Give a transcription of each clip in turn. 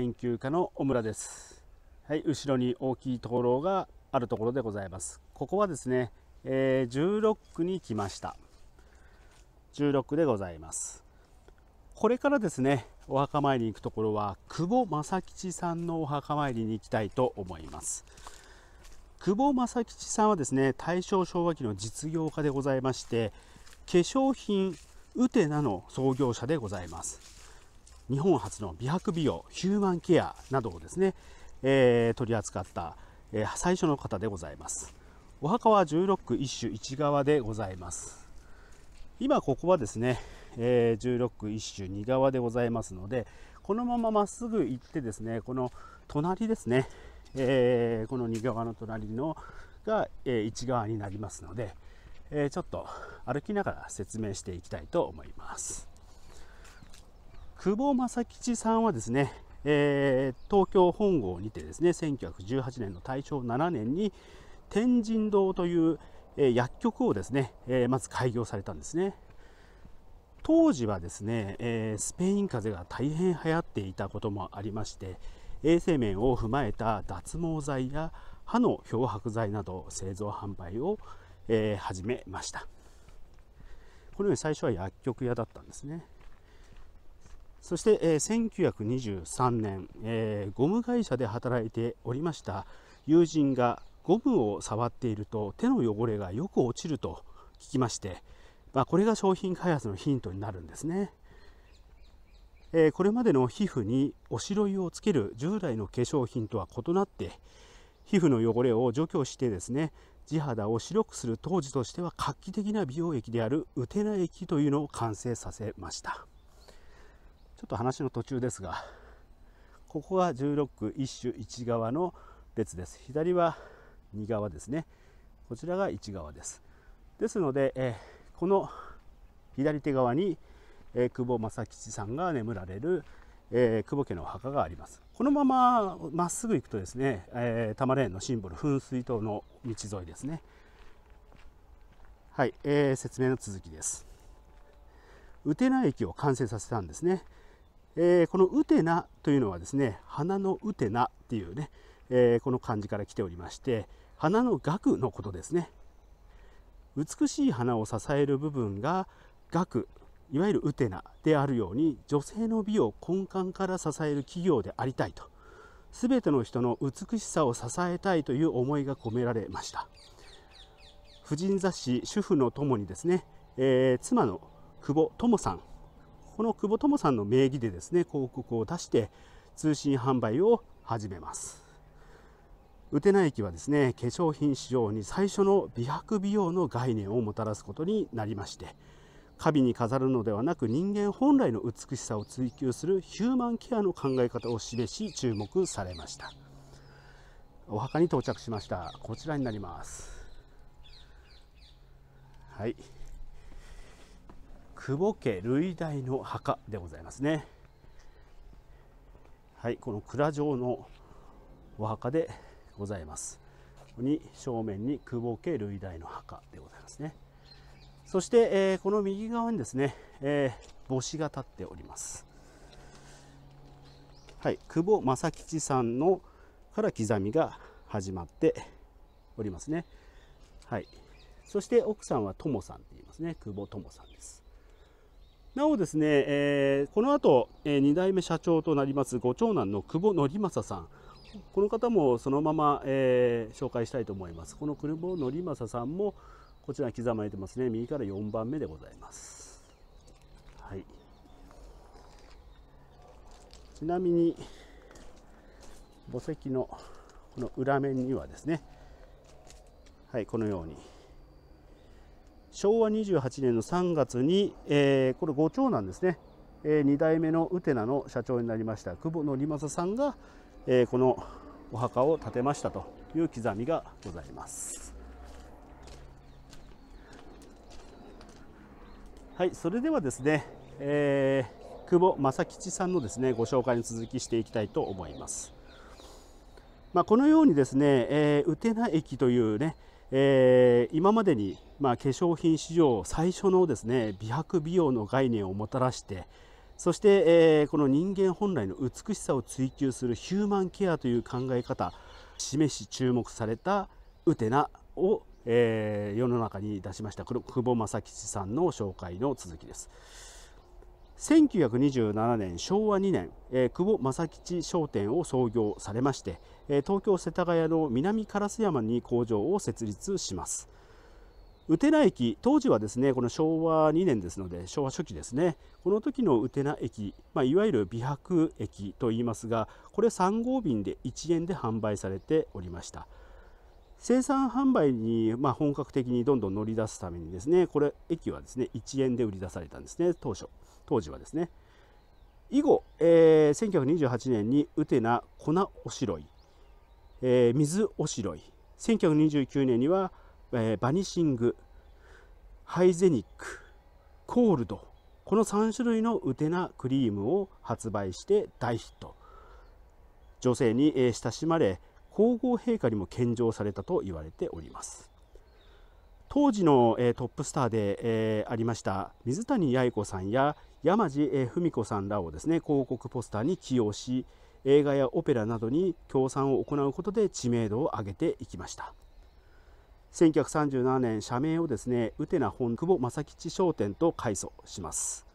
研究家の小村です。はい、後ろに大きい灯籠があるところでございます。ここはですね、えー、16区に来ました。16でございます。これからですね、お墓参りに行くところは、久保正吉さんのお墓参りに行きたいと思います。久保正吉さんはですね、大正昭和期の実業家でございまして、化粧品ウテナの創業者でございます。日本初の美白美容ヒューマンケアなどをですね、えー、取り扱った、えー、最初の方でございますお墓は16区1種1側でございます今ここはですね、えー、16区1種2側でございますのでこのまままっすぐ行ってですねこの隣ですね、えー、この2側の隣のが、え1側になりますので、えちょっと歩きながら説明していきたいと思います。久保正吉さんはですね、えー、東京本郷にてですね1918年の大正7年に天神堂という、えー、薬局をですね、えー、まず開業されたんですね当時はですね、えスペイン風邪が大変流行っていたこともありまして衛生面を踏まえた脱毛剤や歯の漂白剤など製造販売を、え始めましたこのように最初は薬局屋だったんですねそして、えー、1923年、えー、ゴム会社で働いておりました友人がゴムを触っていると手の汚れがよく落ちると聞きまして、まあ、これが商品開発のヒントになるんですね。えー、これまでの皮膚におしろいをつける従来の化粧品とは異なって皮膚の汚れを除去してですね地肌を白くする当時としては画期的な美容液であるウテナ液というのを完成させました。ちょっと話の途中ですがここが16区1種1側の列です左は2側ですねこちらが1側ですですので、えー、この左手側に、えー、久保正吉さんが眠られる、えー、久保家のお墓がありますこのまままっすぐ行くとですね、えー、多摩レーンのシンボル噴水塔の道沿いですねはい、えー、説明の続きです宇てな駅を完成させたんですねえー、このウテナというのはですね花のウテナっていうね、えー、この漢字から来ておりまして花の額のことですね美しい花を支える部分が額いわゆるウテナであるように女性の美を根幹から支える企業でありたいとすべての人の美しさを支えたいという思いが込められました婦人雑誌「主婦の友にですね、えー、妻の久保友さんこの久保友さんの名義でですね広告を出して通信販売を始めますウテナ駅はですね化粧品市場に最初の美白美容の概念をもたらすことになりまして花瓶に飾るのではなく人間本来の美しさを追求するヒューマンケアの考え方を示し注目されましたお墓に到着しましたこちらになりますはい久保家類大の墓でございますねはいこの蔵城のお墓でございますここに正面に久保家類大の墓でございますねそして、えー、この右側にですね、えー、帽子が立っておりますはい久保正吉さんのから刻みが始まっておりますねはいそして奥さんはともさんって言いますね久保ともさんですなおですね、えー、この後、えー、2代目社長となりますご長男の久保則正さんこの方もそのまま、えー、紹介したいと思いますこの久保則正さんもこちら刻まれてますね右から4番目でございますはいちなみに墓石のこの裏面にはですねはいこのように昭和28年の3月に、えー、これご長男ですね、えー、2代目のウテナの社長になりました久保則正さんが、えー、このお墓を建てましたという刻みがございます。はい、それではですね、えー、久保正吉さんのですねご紹介に続きしていきたいと思います。まあ、このようにですね、えー、ウテナ駅というね、えー、今までに、まあ、化粧品史上最初のですね美白美容の概念をもたらしてそして、えー、この人間本来の美しさを追求するヒューマンケアという考え方示し注目されたウテナを、えー、世の中に出しました久保正吉さんの紹介の続きです。1927年昭和2年、えー、久保正吉商店を創業されまして、えー、東京世田谷の南烏山に工場を設立します宇手名駅当時はですねこの昭和2年ですので昭和初期ですねこの時の宇手名駅、まあ、いわゆる美白駅といいますがこれ3号便で1円で販売されておりました生産販売に、まあ、本格的にどんどん乗り出すためにですねこれ駅はですね1円で売り出されたんですね当初当時はですね以後、えー、1928年にウテナ粉おしろい、えー、水おしろい1929年には、えー、バニシングハイゼニックコールドこの3種類のウテナクリームを発売して大ヒット女性に親しまれ皇后陛下にも献上されたと言われております当時の、えー、トップスターで、えー、ありました水谷八重子さんや山地、えー、文子さんらをですね広告ポスターに起用し映画やオペラなどに協賛を行うことで知名度を上げていきました1937年社名をですねウテナ本久保正吉商店と改組します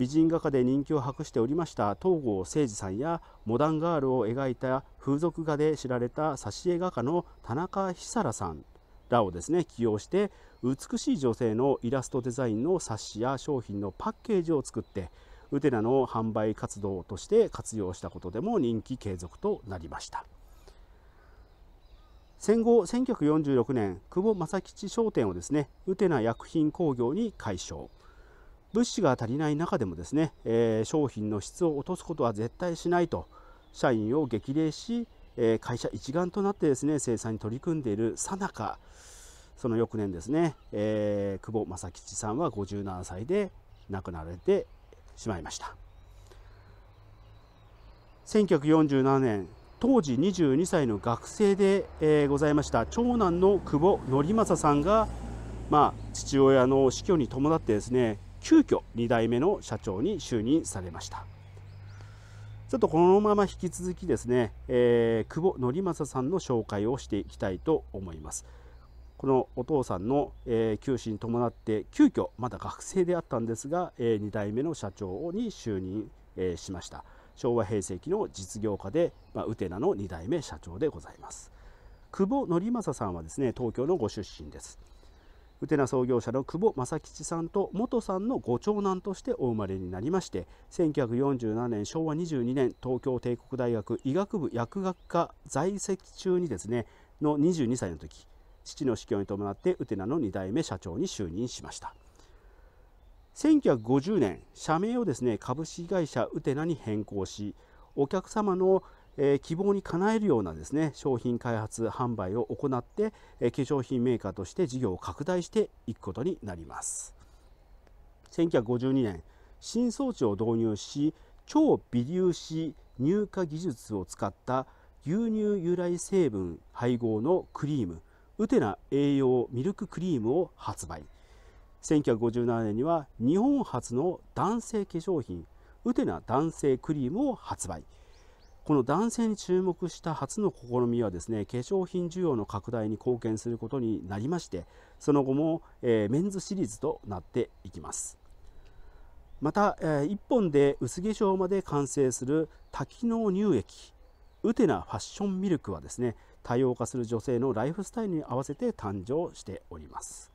美人画家で人気を博しておりました東郷誠司さんやモダンガールを描いた風俗画で知られた挿絵画家の田中久良さんらをですね起用して美しい女性のイラストデザインの冊子や商品のパッケージを作ってウテナの販売活動として活用したことでも人気継続となりました戦後1946年久保正吉商店をですねウテナ薬品工業に改称物資が足りない中でもですね、えー、商品の質を落とすことは絶対しないと社員を激励し、えー、会社一丸となってですね生産に取り組んでいるさなかその翌年ですね、えー、久保正吉さんは57歳で亡くなられてしまいました1947年当時22歳の学生で、えー、ございました長男の久保則正さんが、まあ、父親の死去に伴ってですね急遽2代目の社長に就任されましたちょっとこのまま引き続きですね、えー、久保則正さんの紹介をしていきたいと思いますこのお父さんの、えー、休止に伴って急遽まだ学生であったんですが、え2代目の社長に就任、えしました昭和平成期の実業家で、まあ、ウテナの2代目社長でございます久保則正さんはですね東京のご出身ですウテナ創業者の久保正吉さんと元さんのご長男としてお生まれになりまして1947年昭和22年東京帝国大学医学部薬学科在籍中にですねの22歳の時父の死去に伴ってウテナの2代目社長に就任しました1950年社名をですね株式会社ウテナに変更しお客様のえ希望にかなえるようなですね商品開発販売を行って、え化粧品メーカーとして事業を拡大していくことになります1952年新装置を導入し超微粒子乳化技術を使った牛乳由来成分配合のクリームウテナ栄養ミルククリームを発売1957年には日本初の男性化粧品ウテナ男性クリームを発売この男性に注目した初の試みはですね化粧品需要の拡大に貢献することになりましてその後も、えー、メンズシリーズとなっていきますまた、えー、1本で薄化粧まで完成する多機能乳液ウテナファッションミルクはですね多様化する女性のライフスタイルに合わせて誕生しております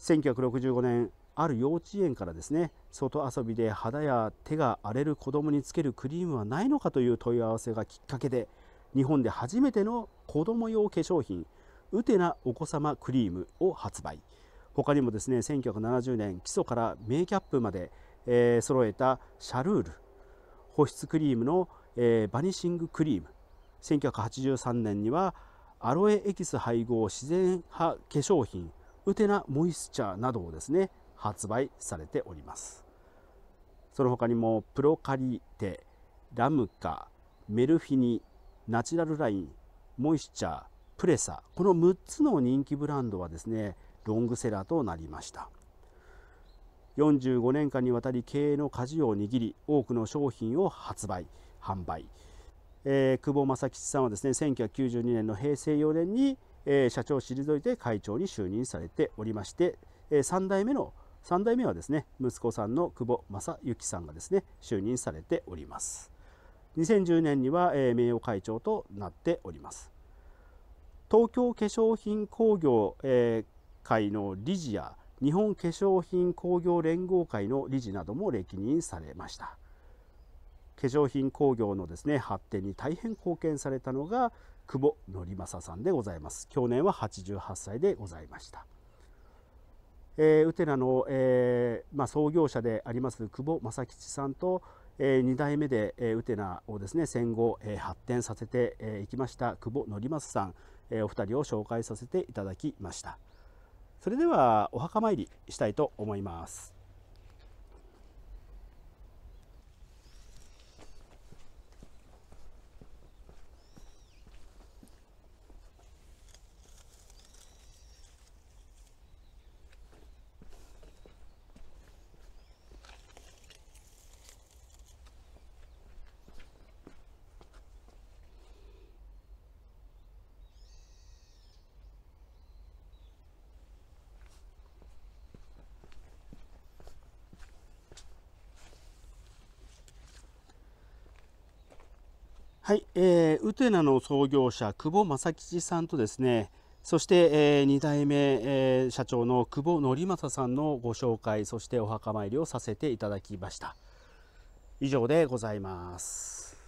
1965年ある幼稚園からですね外遊びで肌や手が荒れる子どもにつけるクリームはないのかという問い合わせがきっかけで日本で初めての子ども用化粧品ウテナお子様クリームを発売他にもですね1970年基礎からメイキャップまで、えー、揃えたシャルール保湿クリームの、えー、バニシングクリーム1983年にはアロエエキス配合自然派化粧品ウテナモイスチャーなどをですね発売されておりますその他にもプロカリテラムカメルフィニナチュラルラインモイスチャープレサこの6つの人気ブランドはですねロングセラーとなりました45年間にわたり経営の舵を握り多くの商品を発売販売、えー、久保正吉さんはですね1992年の平成4年に、えー、社長を退いて会長に就任されておりまして、えー、3代目の3代目はですね息子さんの久保正幸さんがですね就任されております2010年には、えー、名誉会長となっております東京化粧品工業、えー、会の理事や日本化粧品工業連合会の理事なども歴任されました化粧品工業のですね発展に大変貢献されたのが久保則正さんでございます去年は88歳でございましたえー、ウテナの、えーまあ、創業者であります久保正吉さんと、えー、2代目で、えー、ウテナをですね戦後、えー、発展させてい、えー、きました久保則正さん、えー、お二人を紹介させていただきましたそれではお墓参りしたいと思いますはい、えー、ウテナの創業者久保正吉さんとですねそして、えー、2代目、えー、社長の久保則正さんのご紹介そしてお墓参りをさせていただきました以上でございます